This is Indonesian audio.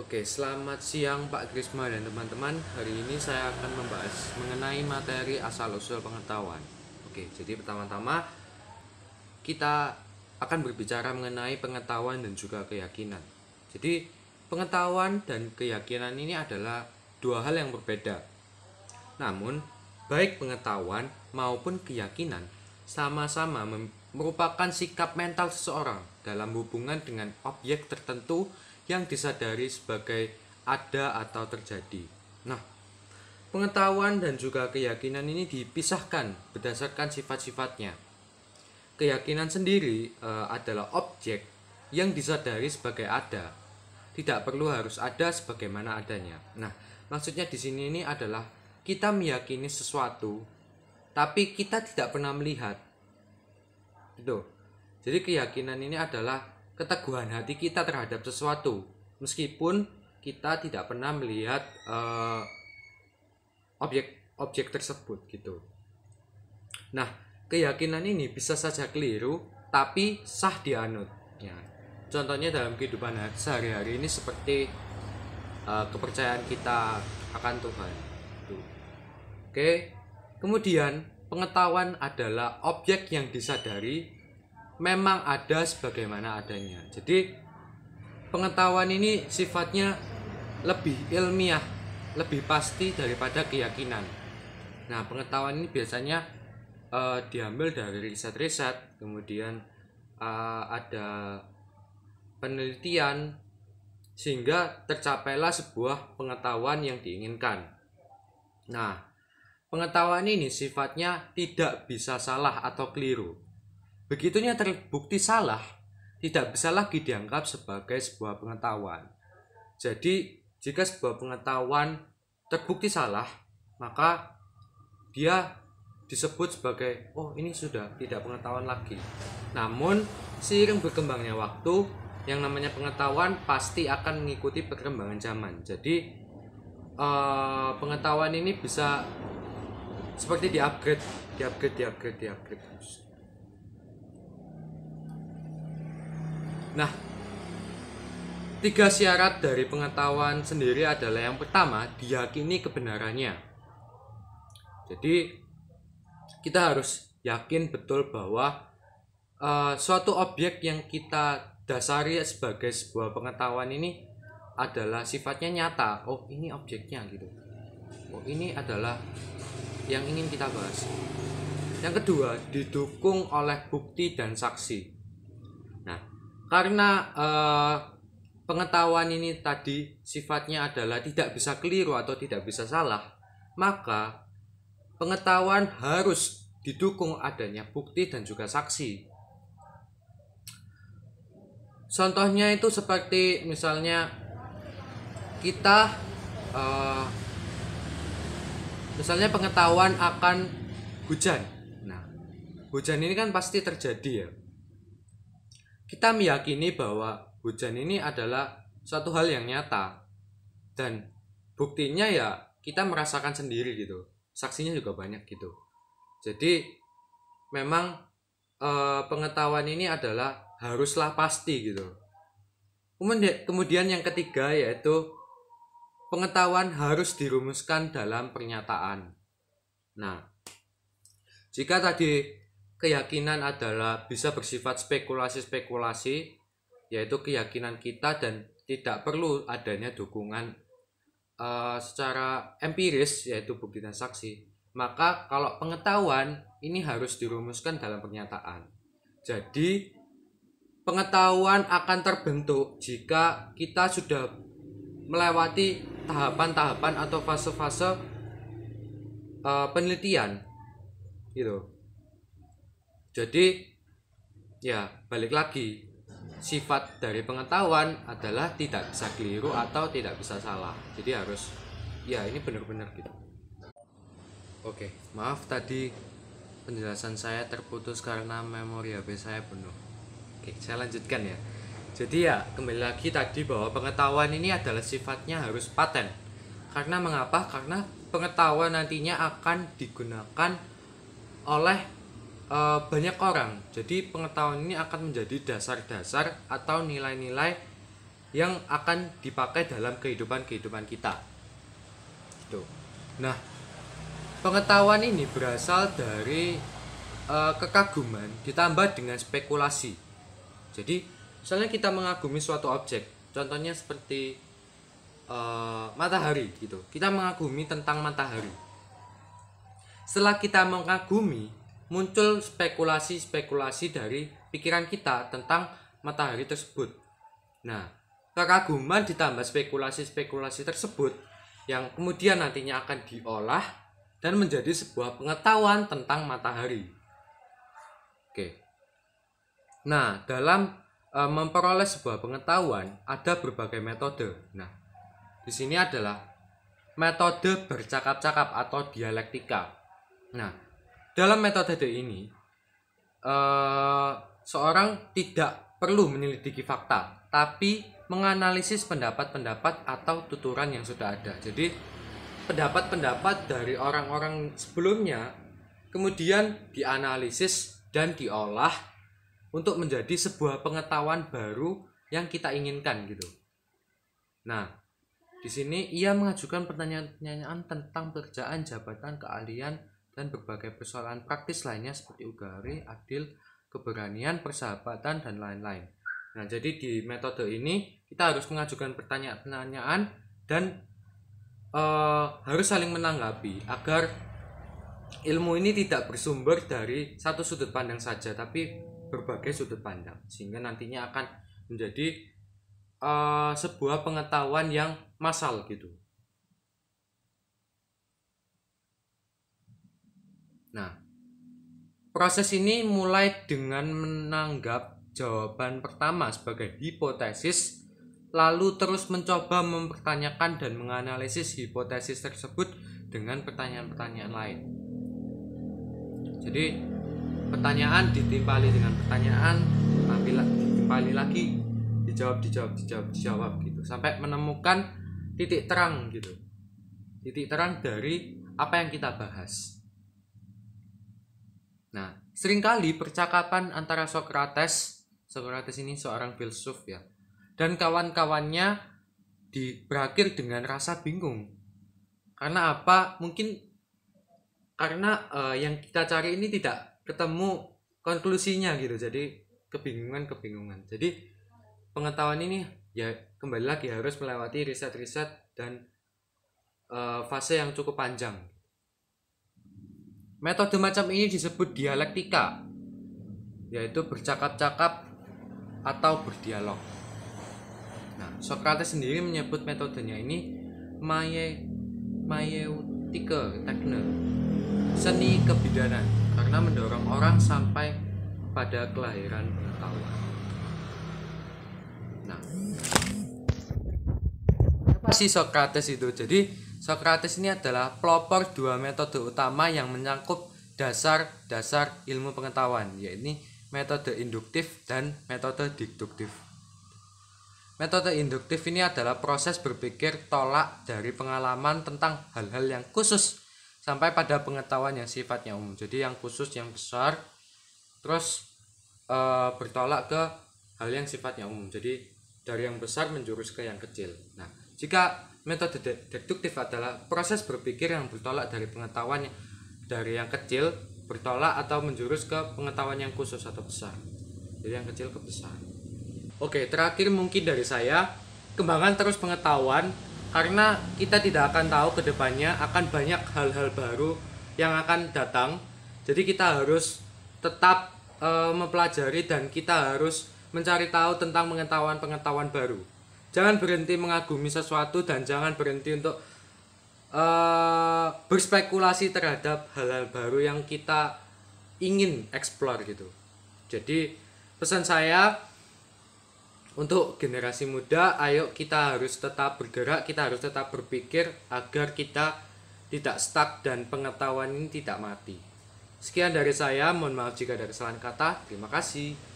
Oke, selamat siang Pak Krisma dan teman-teman. Hari ini saya akan membahas mengenai materi asal-usul pengetahuan. Oke, jadi pertama-tama kita akan berbicara mengenai pengetahuan dan juga keyakinan. Jadi, pengetahuan dan keyakinan ini adalah dua hal yang berbeda. Namun, baik pengetahuan maupun keyakinan sama-sama merupakan sikap mental seseorang dalam hubungan dengan objek tertentu yang disadari sebagai ada atau terjadi. Nah, pengetahuan dan juga keyakinan ini dipisahkan berdasarkan sifat-sifatnya. Keyakinan sendiri e, adalah objek yang disadari sebagai ada, tidak perlu harus ada sebagaimana adanya. Nah, maksudnya di sini ini adalah kita meyakini sesuatu, tapi kita tidak pernah melihat. Itu. Jadi keyakinan ini adalah keteguhan hati kita terhadap sesuatu meskipun kita tidak pernah melihat uh, objek objek tersebut gitu. Nah, keyakinan ini bisa saja keliru tapi sah dianut. Ya. Contohnya dalam kehidupan sehari-hari ini seperti uh, kepercayaan kita akan Tuhan. Gitu. Oke. Kemudian, pengetahuan adalah objek yang disadari memang ada sebagaimana adanya. Jadi pengetahuan ini sifatnya lebih ilmiah, lebih pasti daripada keyakinan. Nah, pengetahuan ini biasanya uh, diambil dari riset-riset, kemudian uh, ada penelitian sehingga tercapailah sebuah pengetahuan yang diinginkan. Nah, pengetahuan ini sifatnya tidak bisa salah atau keliru Begitunya terbukti salah, tidak bisa lagi dianggap sebagai sebuah pengetahuan. Jadi, jika sebuah pengetahuan terbukti salah, maka dia disebut sebagai oh ini sudah tidak pengetahuan lagi. Namun seiring berkembangnya waktu, yang namanya pengetahuan pasti akan mengikuti perkembangan zaman. Jadi eh, pengetahuan ini bisa seperti di upgrade, di upgrade, di upgrade, di upgrade Nah, tiga syarat dari pengetahuan sendiri adalah yang pertama, diyakini kebenarannya. Jadi, kita harus yakin betul bahwa uh, suatu objek yang kita dasari sebagai sebuah pengetahuan ini adalah sifatnya nyata. Oh, ini objeknya gitu. Oh, ini adalah yang ingin kita bahas. Yang kedua, didukung oleh bukti dan saksi. Karena uh, pengetahuan ini tadi sifatnya adalah tidak bisa keliru atau tidak bisa salah, maka pengetahuan harus didukung adanya bukti dan juga saksi. Contohnya itu seperti misalnya kita uh, misalnya pengetahuan akan hujan. Nah, hujan ini kan pasti terjadi ya. Kita meyakini bahwa hujan ini adalah suatu hal yang nyata dan buktinya ya kita merasakan sendiri gitu. Saksinya juga banyak gitu. Jadi memang e, pengetahuan ini adalah haruslah pasti gitu. Kemudian yang ketiga yaitu pengetahuan harus dirumuskan dalam pernyataan. Nah, jika tadi keyakinan adalah bisa bersifat spekulasi-spekulasi, yaitu keyakinan kita dan tidak perlu adanya dukungan uh, secara empiris, yaitu bukti dan saksi. Maka kalau pengetahuan ini harus dirumuskan dalam pernyataan. Jadi pengetahuan akan terbentuk jika kita sudah melewati tahapan-tahapan atau fase-fase uh, penelitian gitu jadi ya balik lagi sifat dari pengetahuan adalah tidak bisa keliru atau tidak bisa salah. Jadi harus ya ini benar-benar gitu. Oke, maaf tadi penjelasan saya terputus karena memori HP saya penuh. Oke, saya lanjutkan ya. Jadi ya kembali lagi tadi bahwa pengetahuan ini adalah sifatnya harus paten. Karena mengapa? Karena pengetahuan nantinya akan digunakan oleh uh, banyak orang. Jadi pengetahuan ini akan menjadi dasar-dasar atau nilai-nilai yang akan dipakai dalam kehidupan-kehidupan kita. Gitu. Nah, pengetahuan ini berasal dari uh, kekaguman ditambah dengan spekulasi. Jadi, misalnya kita mengagumi suatu objek, contohnya seperti uh, matahari gitu. Kita mengagumi tentang matahari. Setelah kita mengagumi, muncul spekulasi-spekulasi dari pikiran kita tentang matahari tersebut. Nah, kekaguman ditambah spekulasi-spekulasi tersebut yang kemudian nantinya akan diolah dan menjadi sebuah pengetahuan tentang matahari. Oke. Nah, dalam e, memperoleh sebuah pengetahuan ada berbagai metode. Nah, di sini adalah metode bercakap-cakap atau dialektika. Nah, dalam metode ini, uh, seorang tidak perlu menyelidiki fakta, tapi menganalisis pendapat-pendapat atau tuturan yang sudah ada. Jadi, pendapat-pendapat dari orang-orang sebelumnya kemudian dianalisis dan diolah untuk menjadi sebuah pengetahuan baru yang kita inginkan gitu. Nah, di sini ia mengajukan pertanyaan-pertanyaan tentang pekerjaan, jabatan, keahlian, dan berbagai persoalan praktis lainnya seperti ugari, adil, keberanian, persahabatan, dan lain-lain. Nah, jadi di metode ini kita harus mengajukan pertanyaan-pertanyaan dan uh, harus saling menanggapi agar ilmu ini tidak bersumber dari satu sudut pandang saja, tapi berbagai sudut pandang, sehingga nantinya akan menjadi uh, sebuah pengetahuan yang masal gitu. Nah, proses ini mulai dengan menanggap jawaban pertama sebagai hipotesis, lalu terus mencoba mempertanyakan dan menganalisis hipotesis tersebut dengan pertanyaan-pertanyaan lain. Jadi, pertanyaan ditimpali dengan pertanyaan, ditimpali lagi, dijawab, dijawab, dijawab, dijawab gitu, sampai menemukan titik terang gitu. Titik terang dari apa yang kita bahas. Nah, seringkali percakapan antara Socrates, Socrates ini seorang filsuf ya, dan kawan-kawannya di, berakhir dengan rasa bingung. Karena apa? Mungkin karena uh, yang kita cari ini tidak ketemu konklusinya gitu. Jadi kebingungan-kebingungan. Jadi pengetahuan ini ya kembali lagi harus melewati riset-riset dan uh, fase yang cukup panjang. Metode macam ini disebut dialektika, yaitu bercakap-cakap atau berdialog. Nah, Socrates sendiri menyebut metodenya ini maye mayeutike tekne, seni kebidanan, karena mendorong orang sampai pada kelahiran pengetahuan. Nah, apa sih Socrates itu? Jadi Socrates ini adalah pelopor dua metode utama yang menyangkut dasar-dasar ilmu pengetahuan, yaitu metode induktif dan metode deduktif. Metode induktif ini adalah proses berpikir tolak dari pengalaman tentang hal-hal yang khusus sampai pada pengetahuan yang sifatnya umum. Jadi yang khusus yang besar terus e, bertolak ke hal yang sifatnya umum. Jadi dari yang besar menjurus ke yang kecil. Nah, jika metode deduktif adalah proses berpikir yang bertolak dari pengetahuan dari yang kecil bertolak atau menjurus ke pengetahuan yang khusus atau besar. Jadi yang kecil ke besar. Oke, terakhir mungkin dari saya, kembangkan terus pengetahuan karena kita tidak akan tahu ke depannya akan banyak hal-hal baru yang akan datang. Jadi kita harus tetap e, mempelajari dan kita harus mencari tahu tentang pengetahuan-pengetahuan baru. Jangan berhenti mengagumi sesuatu dan jangan berhenti untuk uh, berspekulasi terhadap hal-hal baru yang kita ingin explore gitu. Jadi pesan saya untuk generasi muda, ayo kita harus tetap bergerak, kita harus tetap berpikir agar kita tidak stuck dan pengetahuan ini tidak mati. Sekian dari saya, mohon maaf jika ada kesalahan kata. Terima kasih.